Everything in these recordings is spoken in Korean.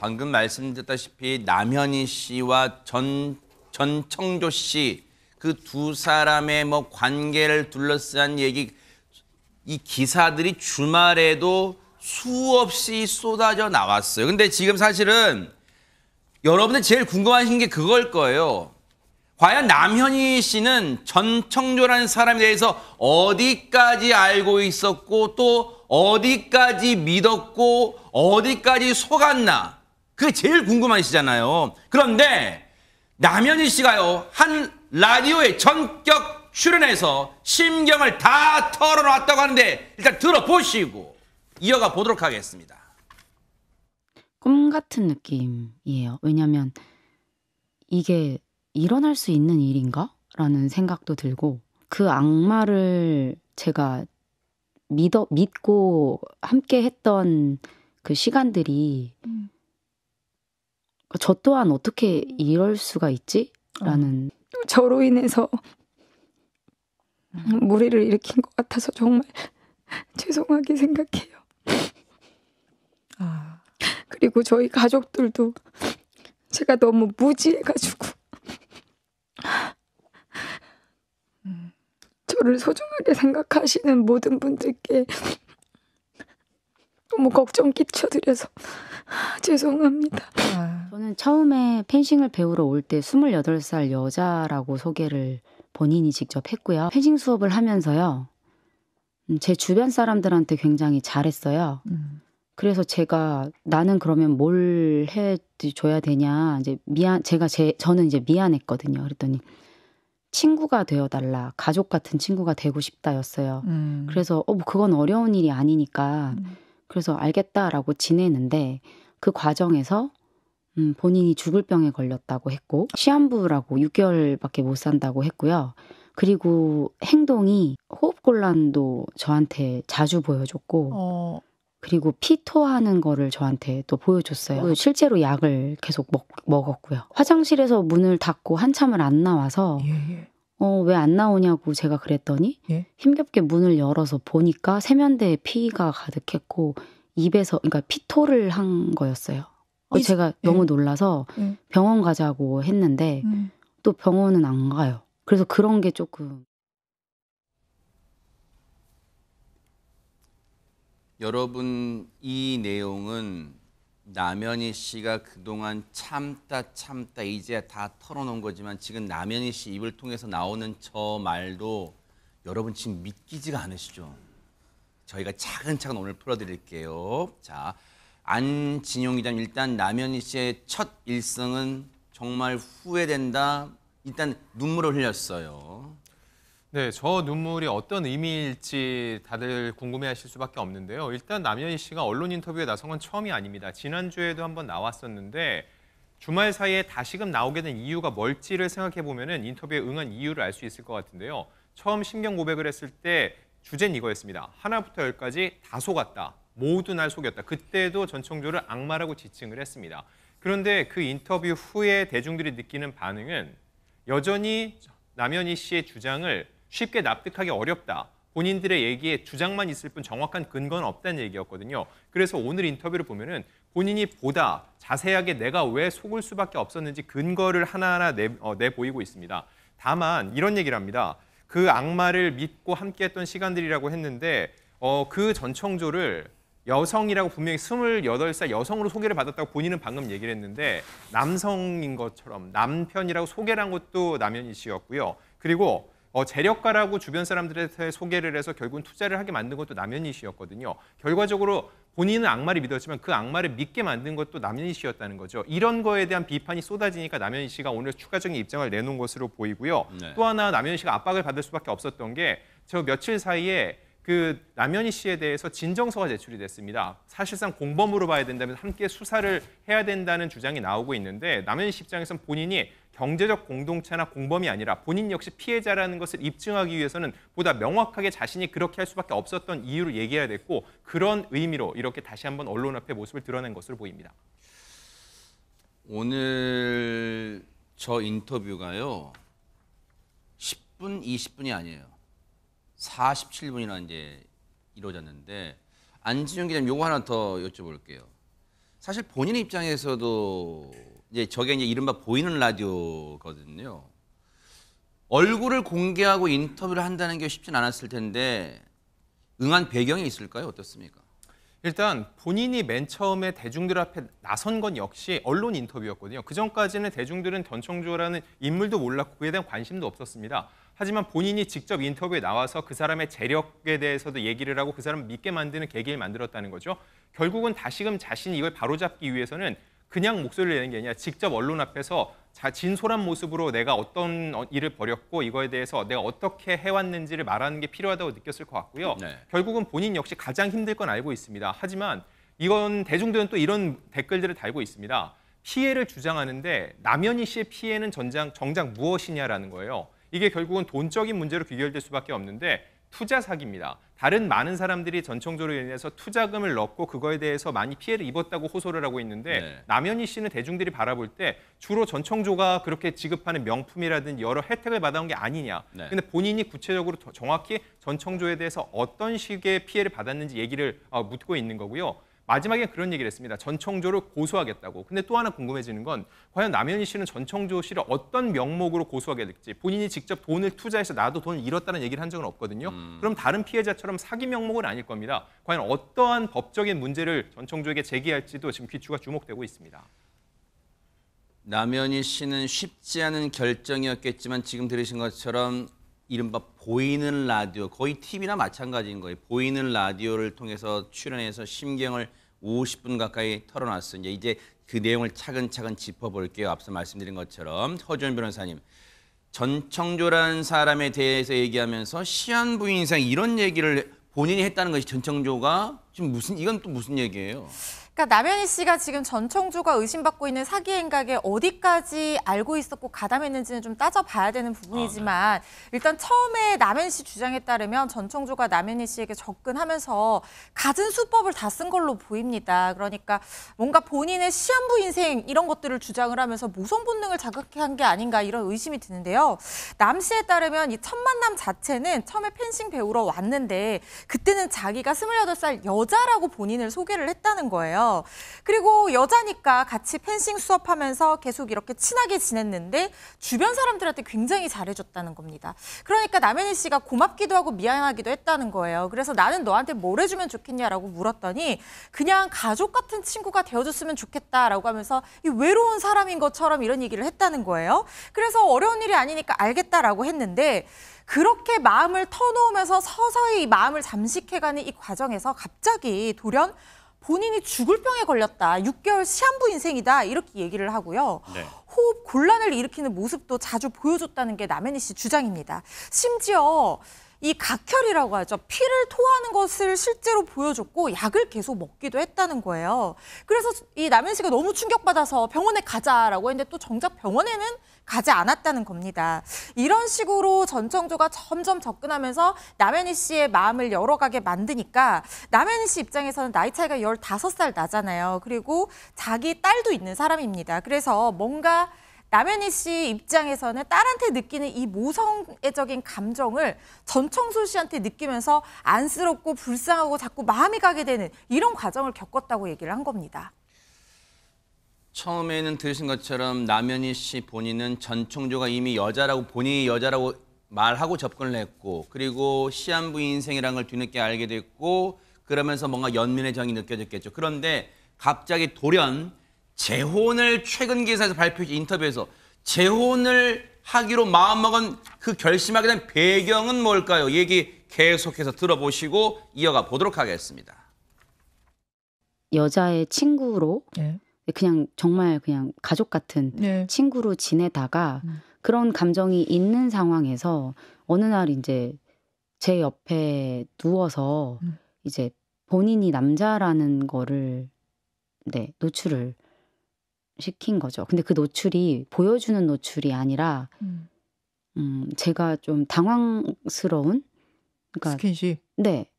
방금 말씀드렸다시피 남현희 씨와 전 전청조 씨 그 두 사람의 뭐 관계를 둘러싼 얘기 이 기사들이 주말에도 수없이 쏟아져 나왔어요. 근데 지금 사실은 여러분들 제일 궁금하신 게 그걸 거예요. 과연 남현희 씨는 전청조라는 사람에 대해서 어디까지 알고 있었고 또 어디까지 믿었고 어디까지 속았나 그게 제일 궁금하시잖아요. 그런데 남현희 씨가요. 한 라디오에 전격 출연해서 심경을 다 털어놨다고 하는데 일단 들어보시고 이어가 보도록 하겠습니다. 꿈 같은 느낌이에요. 왜냐면 이게 일어날 수 있는 일인가? 라는 생각도 들고 그 악마를 제가 믿어 믿고 함께 했던 그 시간들이 음. 저 또한 어떻게 이럴 수가 있지? 라는. 어. 저로 인해서 음. 무리를 일으킨 것 같아서 정말 죄송하게 생각해요. 아. 그리고 저희 가족들도 제가 너무 무지해가지고 음. 저를 소중하게 생각하시는 모든 분들께 너무 걱정 끼쳐드려서 죄송합니다. 아. 저는 처음에 펜싱을 배우러 올 때 28살 여자라고 소개를 본인이 직접 했고요. 펜싱 수업을 하면서요. 음, 제 주변 사람들한테 굉장히 잘했어요. 음. 그래서 제가 나는 그러면 뭘 해줘야 되냐 이제 미안 제가 제 저는 이제 미안했거든요. 그랬더니 친구가 되어달라 가족 같은 친구가 되고 싶다였어요. 음. 그래서 어 뭐 그건 어려운 일이 아니니까 음. 그래서 알겠다라고 지내는데 그 과정에서 음, 본인이 죽을 병에 걸렸다고 했고 시한부라고 6개월밖에 못 산다고 했고요. 그리고 행동이 호흡곤란도 저한테 자주 보여줬고 어. 그리고 피토하는 거를 저한테 또 보여줬어요. 실제로 약을 계속 먹, 먹었고요. 화장실에서 문을 닫고 한참을 안 나와서 예, 예. 어, 왜 안 나오냐고 제가 그랬더니 예? 힘겹게 문을 열어서 보니까 세면대에 피가 가득했고 입에서 그러니까 피토를 한 거였어요. 어, 제가 너무 예. 놀라서 예. 병원 가자고 했는데 음. 또 병원은 안 가요. 그래서 그런 게 조금 여러분 이 내용은 남연희 씨가 그동안 참다 참다 이제 다 털어놓은 거지만 지금 남연희 씨 입을 통해서 나오는 저 말도 여러분 지금 믿기지가 않으시죠? 저희가 차근차근 오늘 풀어드릴게요. 자, 안진용 이자 일단 남현희 씨의 첫 일성은 정말 후회된다. 일단 눈물을 흘렸어요. 네, 저 눈물이 어떤 의미일지 다들 궁금해하실 수밖에 없는데요. 일단 남현희 씨가 언론 인터뷰에 나선 건 처음이 아닙니다. 지난주에도 한번 나왔었는데 주말 사이에 다시금 나오게 된 이유가 뭘지를 생각해 보면 인터뷰에 응한 이유를 알 수 있을 것 같은데요. 처음 신경 고백을 했을 때 주제는 이거였습니다. 하나부터 열까지 다 속았다. 모두 날 속였다. 그때도 전청조를 악마라고 지칭을 했습니다. 그런데 그 인터뷰 후에 대중들이 느끼는 반응은 여전히 남현희 씨의 주장을 쉽게 납득하기 어렵다. 본인들의 얘기에 주장만 있을 뿐 정확한 근거는 없다는 얘기였거든요. 그래서 오늘 인터뷰를 보면은 본인이 보다 자세하게 내가 왜 속을 수밖에 없었는지 근거를 하나하나 내, 어, 내 보이고 있습니다. 다만 이런 얘기를 합니다. 그 악마를 믿고 함께했던 시간들이라고 했는데 어, 그 전청조를 여성이라고 분명히 28살 여성으로 소개를 받았다고 본인은 방금 얘기를 했는데 남성인 것처럼 남편이라고 소개를 한 것도 남현희 씨였고요. 그리고 어, 재력가라고 주변 사람들한테 소개를 해서 결국은 투자를 하게 만든 것도 남현희 씨였거든요. 결과적으로 본인은 악마를 믿었지만 그 악마를 믿게 만든 것도 남현희 씨였다는 거죠. 이런 거에 대한 비판이 쏟아지니까 남현희 씨가 오늘 추가적인 입장을 내놓은 것으로 보이고요. 네. 또 하나 남현희 씨가 압박을 받을 수밖에 없었던 게 저 며칠 사이에 그남면희 씨에 대해서 진정서가 제출이 됐습니다. 사실상 공범으로 봐야 된다면 함께 수사를 해야 된다는 주장이 나오고 있는데 라면이 씨 입장에선 본인이 경제적 공동체나 공범이 아니라 본인 역시 피해자라는 것을 입증하기 위해서는 보다 명확하게 자신이 그렇게 할 수밖에 없었던 이유를 얘기해야 됐고 그런 의미로 이렇게 다시 한번 언론 앞에 모습을 드러낸 것으로 보입니다. 오늘 저 인터뷰가요. 10분, 20분이 아니에요. 47분이나 이제 이루어졌는데 안지용 기자님 요거 하나 더 여쭤볼게요. 사실 본인 입장에서도 이제 저게 이제 이른바 보이는 라디오거든요. 얼굴을 공개하고 인터뷰를 한다는 게 쉽진 않았을 텐데 응한 배경이 있을까요? 어떻습니까? 일단 본인이 맨 처음에 대중들 앞에 나선 건 역시 언론 인터뷰였거든요. 그 전까지는 대중들은 전청조라는 인물도 몰랐고 그에 대한 관심도 없었습니다. 하지만 본인이 직접 인터뷰에 나와서 그 사람의 재력에 대해서도 얘기를 하고 그 사람을 믿게 만드는 계기를 만들었다는 거죠. 결국은 다시금 자신이 이걸 바로잡기 위해서는 그냥 목소리를 내는 게 아니라 직접 언론 앞에서 진솔한 모습으로 내가 어떤 어, 일을 벌였고 이거에 대해서 내가 어떻게 해왔는지를 말하는 게 필요하다고 느꼈을 것 같고요. 네. 결국은 본인 역시 가장 힘들 건 알고 있습니다. 하지만 이건 대중들은 또 이런 댓글들을 달고 있습니다. 피해를 주장하는데 남연희 씨의 피해는 전장, 정작 무엇이냐라는 거예요. 이게 결국은 돈적인 문제로 귀결될 수밖에 없는데 투자 사기입니다. 다른 많은 사람들이 전청조로 인해서 투자금을 넣고 그거에 대해서 많이 피해를 입었다고 호소를 하고 있는데 네. 남현희 씨는 대중들이 바라볼 때 주로 전청조가 그렇게 지급하는 명품이라든지 여러 혜택을 받아온 게 아니냐. 네. 근데 본인이 구체적으로 정확히 전청조에 대해서 어떤 식의 피해를 받았는지 얘기를 어, 묻고 있는 거고요. 마지막에 그런 얘기를 했습니다. 전청조를 고소하겠다고. 근데 또 하나 궁금해지는 건 과연 남현희 씨는 전청조 씨를 어떤 명목으로 고소하게 될지 본인이 직접 돈을 투자해서 나도 돈을 잃었다는 얘기를 한 적은 없거든요. 음. 그럼 다른 피해자처럼 사기 명목은 아닐 겁니다. 과연 어떠한 법적인 문제를 전청조에게 제기할지도 지금 귀추가 주목되고 있습니다. 남현희 씨는 쉽지 않은 결정이었겠지만 지금 들으신 것처럼 이른바 보이는 라디오 거의 TV나 마찬가지인 거예요. 보이는 라디오를 통해서 출연해서 심경을 50분 가까이 털어놨습니다 이제 그 내용을 차근차근 짚어볼게요. 앞서 말씀드린 것처럼 허준 변호사님 전청조라는 사람에 대해서 얘기하면서 시한부 인상 이런 얘기를 본인이 했다는 것이 전청조가 지금 무슨 이건 또 무슨 얘기예요? 그러니까 남현희 씨가 지금 전청주가 의심받고 있는 사기 행각에 어디까지 알고 있었고 가담했는지는 좀 따져봐야 되는 부분이지만 아, 네. 일단 처음에 남현희 씨 주장에 따르면 전청주가 남현희 씨에게 접근하면서 갖은 수법을 다 쓴 걸로 보입니다. 그러니까 뭔가 본인의 시한부 인생 이런 것들을 주장을 하면서 모성 본능을 자극한 게 아닌가 이런 의심이 드는데요. 남 씨에 따르면 이 첫 만남 자체는 처음에 펜싱 배우러 왔는데 그때는 자기가 스물여덟 살 여자라고 본인을 소개를 했다는 거예요. 그리고 여자니까 같이 펜싱 수업하면서 계속 이렇게 친하게 지냈는데 주변 사람들한테 굉장히 잘해줬다는 겁니다. 그러니까 남현희 씨가 고맙기도 하고 미안하기도 했다는 거예요. 그래서 나는 너한테 뭘 해주면 좋겠냐라고 물었더니 그냥 가족 같은 친구가 되어줬으면 좋겠다라고 하면서 이 외로운 사람인 것처럼 이런 얘기를 했다는 거예요. 그래서 어려운 일이 아니니까 알겠다라고 했는데 그렇게 마음을 터놓으면서 서서히 마음을 잠식해가는 이 과정에서 갑자기 돌연 본인이 죽을 병에 걸렸다, 6개월 시한부 인생이다 이렇게 얘기를 하고요. 네. 호흡 곤란을 일으키는 모습도 자주 보여줬다는 게 남현희 씨 주장입니다. 심지어 이 각혈이라고 하죠. 피를 토하는 것을 실제로 보여줬고 약을 계속 먹기도 했다는 거예요. 그래서 이 남현 씨가 너무 충격받아서 병원에 가자라고 했는데 또 정작 병원에는 가지 않았다는 겁니다. 이런 식으로 전청조가 점점 접근하면서 남현희 씨의 마음을 열어가게 만드니까 남현희 씨 입장에서는 나이 차이가 1 5살 나잖아요. 그리고 자기 딸도 있는 사람입니다. 그래서 뭔가 남현희 씨 입장에서는 딸한테 느끼는 이 모성애적인 감정을 전청소 씨한테 느끼면서 안쓰럽고 불쌍하고 자꾸 마음이 가게 되는 이런 과정을 겪었다고 얘기를 한 겁니다. 처음에는 들으신 것처럼 남현희 씨 본인은 전청조가 이미 여자라고 본인이 여자라고 말하고 접근을 했고 그리고 시한부 인생이라걸 뒤늦게 알게 됐고 그러면서 뭔가 연민의 정이 느껴졌겠죠. 그런데 갑자기 돌연 재혼을 최근 기사에서 발표했 인터뷰에서 재혼을 하기로 마음먹은 그 결심하게 된 배경은 뭘까요? 얘기 계속해서 들어보시고 이어가 보도록 하겠습니다. 여자의 친구로 네. 그냥 정말 그냥 가족 같은 네. 친구로 지내다가 음. 그런 감정이 있는 상황에서 어느 날 이제 제 옆에 누워서 음. 이제 본인이 남자라는 거를 네, 노출을 시킨 거죠. 근데 그 노출이 보여주는 노출이 아니라 음, 음 제가 좀 당황스러운 그러니까 스킨십. 네.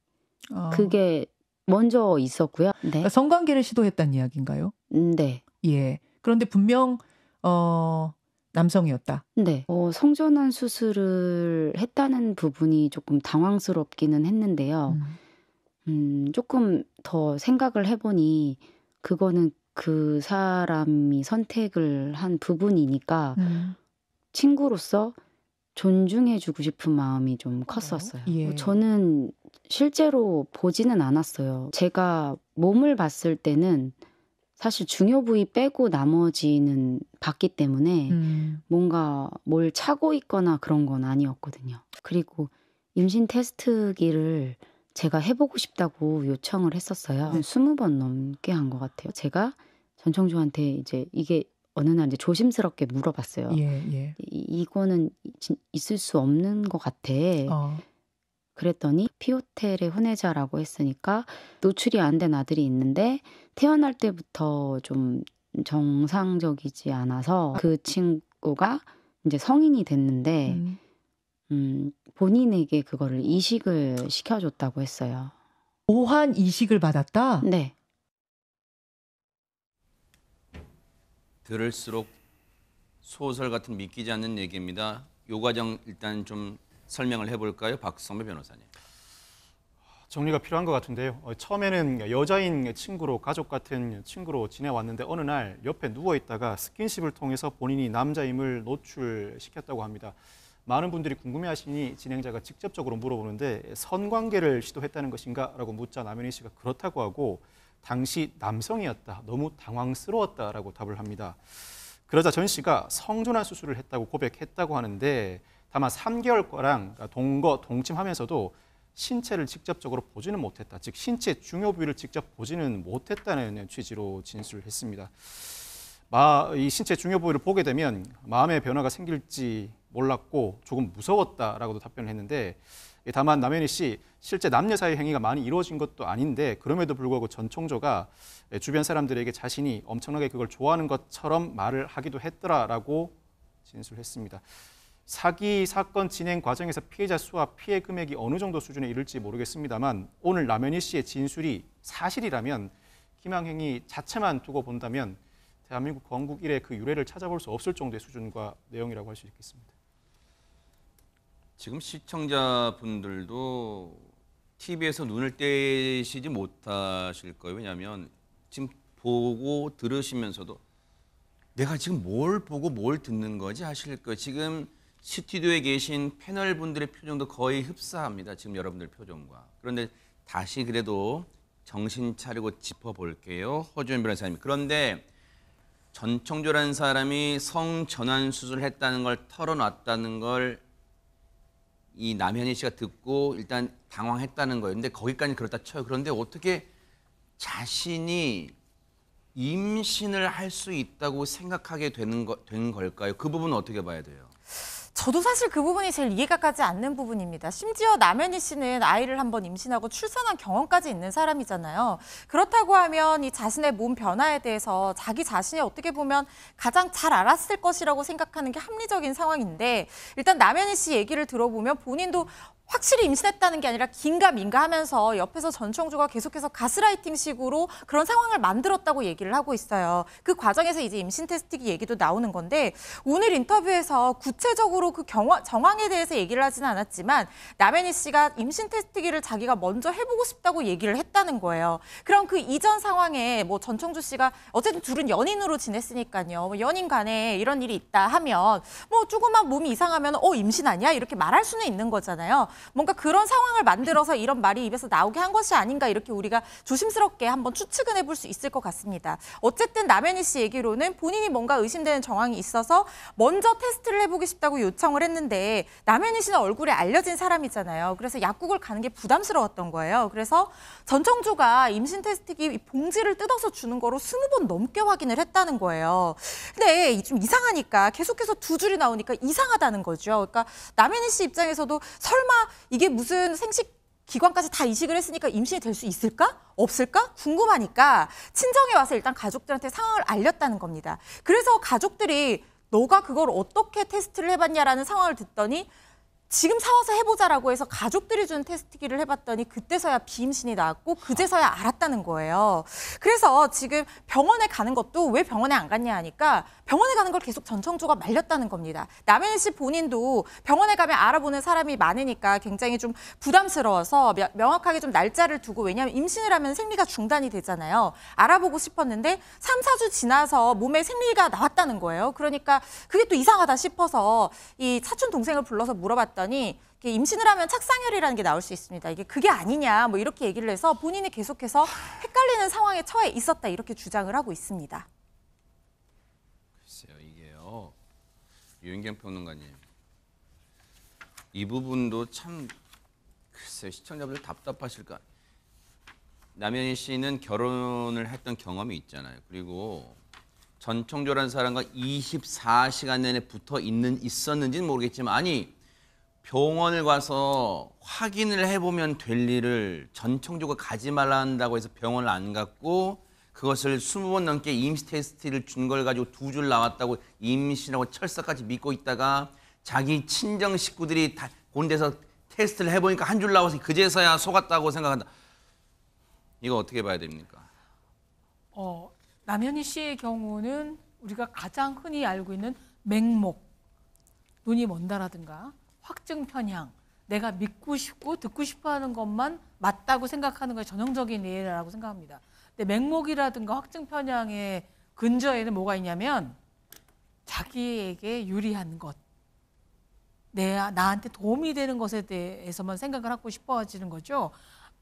아. 그게 먼저 있었고요. 네. 그러니까 성관계를 시도했다는 이야기인가요? 음, 네. 예. 그런데 분명 어 남성이었다. 네. 어, 성전환 수술을 했다는 부분이 조금 당황스럽기는 했는데요. 음, 음 조금 더 생각을 해보니 그거는 그 사람이 선택을 한 부분이니까 음. 친구로서 존중해주고 싶은 마음이 좀 컸었어요. 예. 뭐 저는 실제로 보지는 않았어요. 제가 몸을 봤을 때는 사실 중요 부위 빼고 나머지는 봤기 때문에 음. 뭔가 뭘 차고 있거나 그런 건 아니었거든요. 그리고 임신 테스트기를 제가 해보고 싶다고 요청을 했었어요. 네. 20번 넘게 한 것 같아요. 제가 전청주한테 이제 이게 어느 날 이제 조심스럽게 물어봤어요. 예, 예. 이, 거는 있을 수 없는 것 같아. 어. 그랬더니 피호텔의 혼외자라고 했으니까 노출이 안 된 아들이 있는데 태어날 때부터 좀 정상적이지 않아서 그 친구가 이제 성인이 됐는데 음, 음 본인에게 그거를 이식을 시켜줬다고 했어요. 오한 이식을 받았다? 네. 들을수록 소설 같은 믿기지 않는 얘기입니다. 요 과정 일단 좀 설명을 해볼까요, 박성배 변호사님? 정리가 필요한 것 같은데요. 어, 처음에는 여자인 친구로 가족 같은 친구로 지내왔는데 어느 날 옆에 누워 있다가 스킨십을 통해서 본인이 남자임을 노출시켰다고 합니다. 많은 분들이 궁금해하시니 진행자가 직접적으로 물어보는데 선관계를 시도했다는 것인가라고 묻자 남현희 씨가 그렇다고 하고 당시 남성이었다. 너무 당황스러웠다라고 답을 합니다. 그러자 전 씨가 성전환 수술을 했다고 고백했다고 하는데 다만 3개월과랑 동거 동침하면서도 신체를 직접적으로 보지는 못했다. 즉 신체 중요 부위를 직접 보지는 못했다는 취지로 진술을 했습니다. 이 신체 중요 부위를 보게 되면 마음의 변화가 생길지 몰랐고 조금 무서웠다라고도 답변을 했는데 예, 다만 남현희 씨 실제 남녀 사이 행위가 많이 이루어진 것도 아닌데 그럼에도 불구하고 전총조가 예, 주변 사람들에게 자신이 엄청나게 그걸 좋아하는 것처럼 말을 하기도 했더라라고 진술했습니다. 사기 사건 진행 과정에서 피해자 수와 피해 금액이 어느 정도 수준에 이를지 모르겠습니다만 오늘 남현희 씨의 진술이 사실이라면 김항행이 자체만 두고 본다면 대한민국 건국 이래 그 유래를 찾아볼 수 없을 정도의 수준과 내용이라고 할 수 있겠습니다. 지금 시청자분들도 TV에서 눈을 떼시지 못하실 거예요. 왜냐하면 지금 보고 들으시면서도 내가 지금 뭘 보고 뭘 듣는 거지 하실 거예요. 지금 스튜디오에 계신 패널 분들의 표정도 거의 흡사합니다. 지금 여러분들 표정과. 그런데 다시 그래도 정신 차리고 짚어볼게요. 허주 변호사님. 그런데 전청조라는 사람이 성전환 수술을 했다는 걸 털어놨다는 걸이 남현희 씨가 듣고 일단 당황했다는 거였는데 거기까지 그렇다 쳐요. 그런데 어떻게 자신이 임신을 할 수 있다고 생각하게 되는 거, 된 걸까요? 그 부분은 어떻게 봐야 돼요? 저도 사실 그 부분이 제일 이해가 가지 않는 부분입니다. 심지어 남현희 씨는 아이를 한번 임신하고 출산한 경험까지 있는 사람이잖아요. 그렇다고 하면 이 자신의 몸 변화에 대해서 자기 자신이 어떻게 보면 가장 잘 알았을 것이라고 생각하는 게 합리적인 상황인데 일단 남현희 씨 얘기를 들어보면 본인도 확실히 임신했다는 게 아니라 긴가 민가 하면서 옆에서 전청주가 계속해서 가스라이팅 식으로 그런 상황을 만들었다고 얘기를 하고 있어요. 그 과정에서 이제 임신 테스트기 얘기도 나오는 건데 오늘 인터뷰에서 구체적으로 그 경화, 정황에 대해서 얘기를 하진 않았지만 남현희 씨가 임신 테스트기를 자기가 먼저 해보고 싶다고 얘기를 했다는 거예요. 그럼 그 이전 상황에 뭐 전청주 씨가 어쨌든 둘은 연인으로 지냈으니까요. 뭐 연인 간에 이런 일이 있다 하면 뭐 조그만 몸이 이상하면 어 임신 아니야? 이렇게 말할 수는 있는 거잖아요. 뭔가 그런 상황을 만들어서 이런 말이 입에서 나오게 한 것이 아닌가 이렇게 우리가 조심스럽게 한번 추측은 해볼 수 있을 것 같습니다. 어쨌든 남현희 씨 얘기로는 본인이 뭔가 의심되는 정황이 있어서 먼저 테스트를 해보고 싶다고 요청을 했는데 남현희 씨는 얼굴에 알려진 사람이잖아요. 그래서 약국을 가는 게 부담스러웠던 거예요. 그래서 전청주가 임신 테스트기 봉지를 뜯어서 주는 거로 스무 번 넘게 확인을 했다는 거예요. 근데 좀 이상하니까 계속해서 두 줄이 나오니까 이상하다는 거죠. 그러니까 남현희 씨 입장에서도 설마 이게 무슨 생식 기관까지 다 이식을 했으니까 임신이 될 수 있을까? 없을까? 궁금하니까 친정에 와서 일단 가족들한테 상황을 알렸다는 겁니다. 그래서 가족들이 너가 그걸 어떻게 테스트를 해봤냐라는 상황을 듣더니 지금 사와서 해보자라고 해서 가족들이 준 테스트기를 해봤더니 그때서야 비임신이 나왔고 그제서야 알았다는 거예요. 그래서 지금 병원에 가는 것도 왜 병원에 안 갔냐 하니까 병원에 가는 걸 계속 전청조가 말렸다는 겁니다. 남현 씨 본인도 병원에 가면 알아보는 사람이 많으니까 굉장히 좀 부담스러워서 명확하게 좀 날짜를 두고 왜냐하면 임신을 하면 생리가 중단이 되잖아요. 알아보고 싶었는데 3, 4주 지나서 몸에 생리가 나왔다는 거예요. 그러니까 그게 또 이상하다 싶어서 이 사촌 동생을 불러서 물어봤더 봤더니 임신을 하면 착상혈이라는 게 나올 수 있습니다. 이게 그게 아니냐 뭐 이렇게 얘기를 해서 본인이 계속해서 헷갈리는 상황에 처해 있었다 이렇게 주장을 하고 있습니다. 글쎄요 이게요 유인경 평론가님 이 부분도 참 글쎄 시청자분들 답답하실까. 남현희 씨는 결혼을 했던 경험이 있잖아요. 그리고 전청조라는 사람과 24시간 내내 붙어 있는 있었는지는 모르겠지만 아니 병원을 가서 확인을 해보면 될 일을 전청조가 가지 말라한다고 해서 병원을 안 갔고 그것을 20번 넘게 임시 테스트를 준 걸 가지고 두 줄 나왔다고 임신하고 철사까지 믿고 있다가 자기 친정 식구들이 다곤데서 테스트를 해보니까 한 줄 나와서 그제서야 속았다고 생각한다. 이거 어떻게 봐야 됩니까? 어, 남현희 씨의 경우는 우리가 가장 흔히 알고 있는 맹목, 눈이 먼다라든가 확증 편향, 내가 믿고 싶고 듣고 싶어 하는 것만 맞다고 생각하는 것이 전형적인 예라고 생각합니다. 근데 맹목이라든가 확증 편향의 근저에는 뭐가 있냐면 자기에게 유리한 것, 내 나한테 도움이 되는 것에 대해서만 생각을 하고 싶어지는 거죠.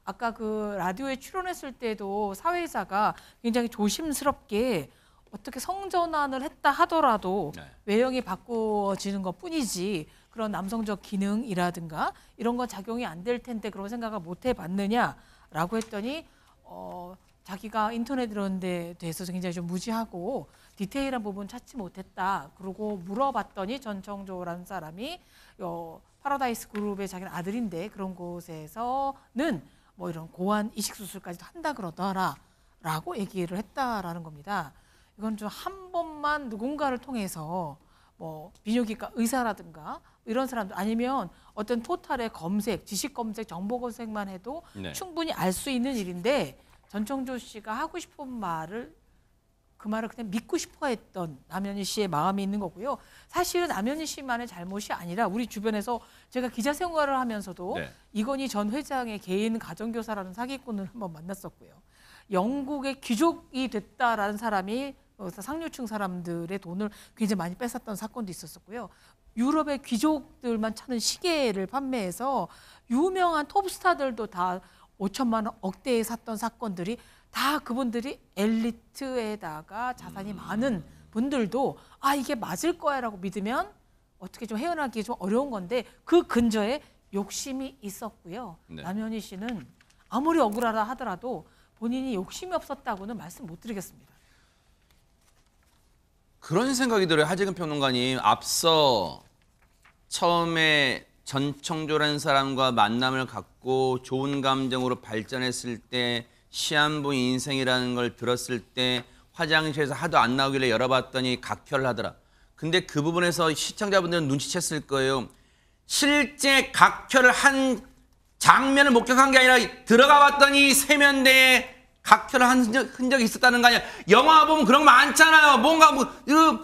아까 그 라디오에 출연했을 때도 사회자가 굉장히 조심스럽게 어떻게 성전환을 했다 하더라도 네. 외형이 바꿔지는 것 뿐이지 그런 남성적 기능이라든가 이런 건 작용이 안 될 텐데 그런 생각을 못 해봤느냐라고 했더니 어, 자기가 인터넷 이런 데 대해서 굉장히 좀 무지하고 디테일한 부분 찾지 못했다. 그러고 물어봤더니 전청조라는 사람이 어, 파라다이스 그룹의 자기는 아들인데 그런 곳에서는 뭐 이런 고안 이식 수술까지도 한다 그러더라라고 얘기를 했다라는 겁니다. 이건 좀 한 번만 누군가를 통해서 뭐 비뇨기과 의사라든가 이런 사람들 아니면 어떤 토탈의 검색, 지식 검색, 정보 검색만 해도 네. 충분히 알 수 있는 일인데 전청조 씨가 하고 싶은 말을 그 말을 그냥 믿고 싶어 했던 남현희 씨의 마음이 있는 거고요. 사실은 남현희 씨만의 잘못이 아니라 우리 주변에서 제가 기자 생활을 하면서도 네. 이건희 전 회장의 개인 가정교사라는 사기꾼을 한번 만났었고요. 영국의 귀족이 됐다라는 사람이 상류층 사람들의 돈을 굉장히 많이 뺏었던 사건도 있었었고요. 유럽의 귀족들만 차는 시계를 판매해서 유명한 톱스타들도 다 5천만 원 억대에 샀던 사건들이 다 그분들이 엘리트에다가 자산이 음. 많은 분들도 아 이게 맞을 거야라고 믿으면 어떻게 좀 헤어나기 좀 어려운 건데 그 근저에 욕심이 있었고요. 네. 남현희 씨는 아무리 억울하다 하더라도 본인이 욕심이 없었다고는 말씀 못 드리겠습니다. 그런 생각이 들어요. 하재근 평론가님 앞서 처음에 전청조라는 사람과 만남을 갖고 좋은 감정으로 발전했을 때 시한부인 생이라는걸 들었을 때 화장실에서 하도 안 나오길래 열어봤더니 각혈하더라. 근데 그 부분에서 시청자분들은 눈치챘을 거예요. 실제 각혈을 한 장면을 목격한 게 아니라 들어가 봤더니 세면대에 각혈한 흔적, 흔적이 있었다는 거 아니야. 영화 보면 그런 거 많잖아요. 뭔가 뭐, 으,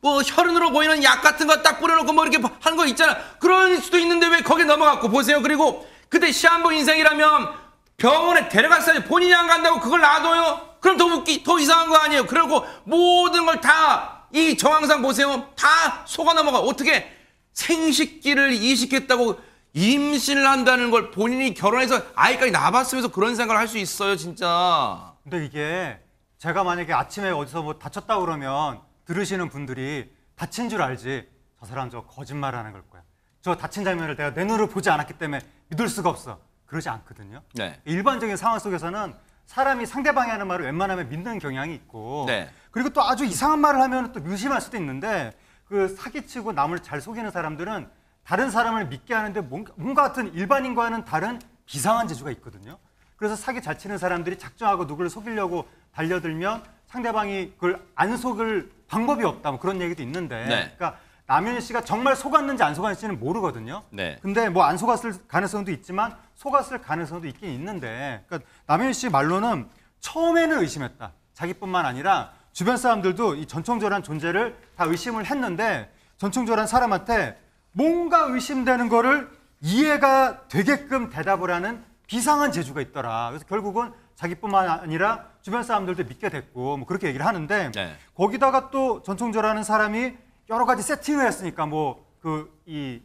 뭐 혈흔으로 보이는 약 같은 거 딱 뿌려놓고 뭐 이렇게 하는 거 있잖아. 그럴 수도 있는데 왜 거기 넘어갔고 보세요. 그리고 그때 시한부 인생이라면 병원에 데려갔어요. 본인이 안 간다고 그걸 놔둬요. 그럼 더 웃기, 더 이상한 거 아니에요. 그리고 모든 걸 다 이 정황상 보세요. 다 속아 넘어가. 어떻게 생식기를 이식했다고 임신을 한다는 걸 본인이 결혼해서 아이까지 낳아봤으면서 그런 생각을 할 수 있어요, 진짜. 근데 이게 제가 만약에 아침에 어디서 뭐 다쳤다 그러면 들으시는 분들이 다친 줄 알지 저 사람 저 거짓말하는 걸 거야. 저 다친 장면을 내가 내 눈으로 보지 않았기 때문에 믿을 수가 없어. 그러지 않거든요. 네. 일반적인 상황 속에서는 사람이 상대방이 하는 말을 웬만하면 믿는 경향이 있고 네. 그리고 또 아주 이상한 말을 하면 또 의심할 수도 있는데 그 사기치고 남을 잘 속이는 사람들은 다른 사람을 믿게 하는데 뭔가, 뭔가 같은 일반인과는 다른 비상한 재주가 있거든요. 그래서 사기 잘 치는 사람들이 작정하고 누구를 속이려고 달려들면 상대방이 그걸 안 속을 방법이 없다 뭐 그런 얘기도 있는데 네. 그러니까 남윤희 씨가 정말 속았는지 안 속았는지는 모르거든요. 네. 근데 뭐 안 속았을 가능성도 있지만 속았을 가능성도 있긴 있는데 그러니까 남윤희 씨 말로는 처음에는 의심했다. 자기뿐만 아니라 주변 사람들도 이 전총절한 존재를 다 의심을 했는데 전총절한 사람한테 뭔가 의심되는 거를 이해가 되게끔 대답을 하는 비상한 재주가 있더라. 그래서 결국은 자기뿐만 아니라 주변 사람들도 믿게 됐고 뭐 그렇게 얘기를 하는데 네. 거기다가 또 전총조라는 사람이 여러 가지 세팅을 했으니까 뭐 그 이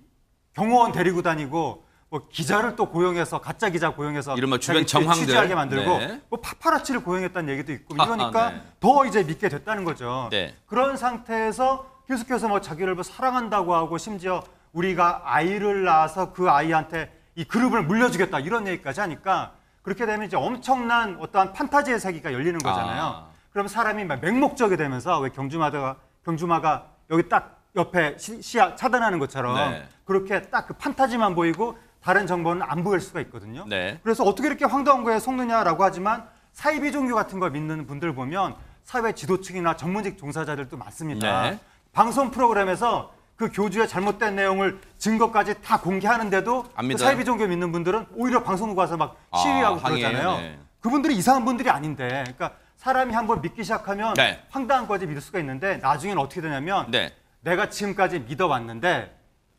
경호원 데리고 다니고 뭐 기자를 또 고용해서 가짜 기자 고용해서 이른바 주변 정황들 취재하게 만들고 네. 뭐 파파라치를 고용했다는 얘기도 있고 이러니까 아, 네. 더 이제 믿게 됐다는 거죠. 네. 그런 상태에서 계속해서 뭐 자기를 뭐 사랑한다고 하고 심지어 우리가 아이를 낳아서 그 아이한테 이 그룹을 물려주겠다 이런 얘기까지 하니까 그렇게 되면 이제 엄청난 어떠한 판타지의 세계가 열리는 거잖아요. 아. 그럼 사람이 막 맹목적이 되면서 왜 경주마가 경주마가 여기 딱 옆에 시, 야 차단하는 것처럼 네. 그렇게 딱 그 판타지만 보이고 다른 정보는 안 보일 수가 있거든요. 네. 그래서 어떻게 이렇게 황당한 거에 속느냐라고 하지만 사이비 종교 같은 걸 믿는 분들 보면 사회 지도층이나 전문직 종사자들도 많습니다. 네. 방송 프로그램에서 그 교주의 잘못된 내용을 증거까지 다 공개하는데도 그 사이비 종교 믿는 분들은 오히려 방송국 와서 막 아, 시위하고 아, 그러잖아요. 네. 그분들이 이상한 분들이 아닌데, 그러니까 사람이 한번 믿기 시작하면 네. 황당한 거지 믿을 수가 있는데 나중에는 어떻게 되냐면 네. 내가 지금까지 믿어왔는데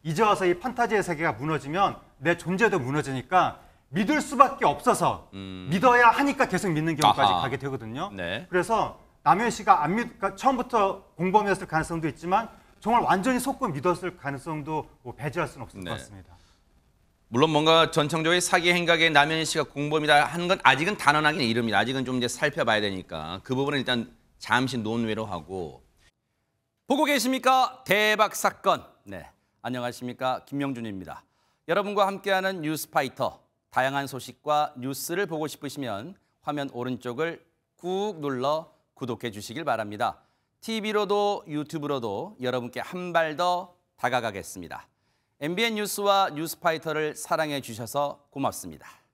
이제 와서 이 판타지의 세계가 무너지면 내 존재도 무너지니까 믿을 수밖에 없어서 음... 믿어야 하니까 계속 믿는 경우까지 아하. 가게 되거든요. 네. 그래서 남현 씨가 안 믿, 그러니까 처음부터 공범이었을 가능성도 있지만 정말 완전히 속고 믿었을 가능성도 뭐 배제할 수는 없을 네. 것 같습니다. 물론 뭔가 전청조의 사기 행각에 남현 씨가 공범이다 하는 건 아직은 단언하기 이릅니다. 아직은 좀 이제 살펴봐야 되니까 그 부분은 일단 잠시 논외로 하고 보고 계십니까? 대박 사건. 네. 안녕하십니까? 김명준입니다. 여러분과 함께하는 뉴스파이터. 다양한 소식과 뉴스를 보고 싶으시면 화면 오른쪽을 꾹 눌러 구독해 주시길 바랍니다. TV로도 유튜브로도 여러분께 한 발 더 다가가겠습니다. MBN 뉴스와 뉴스파이터를 사랑해 주셔서 고맙습니다.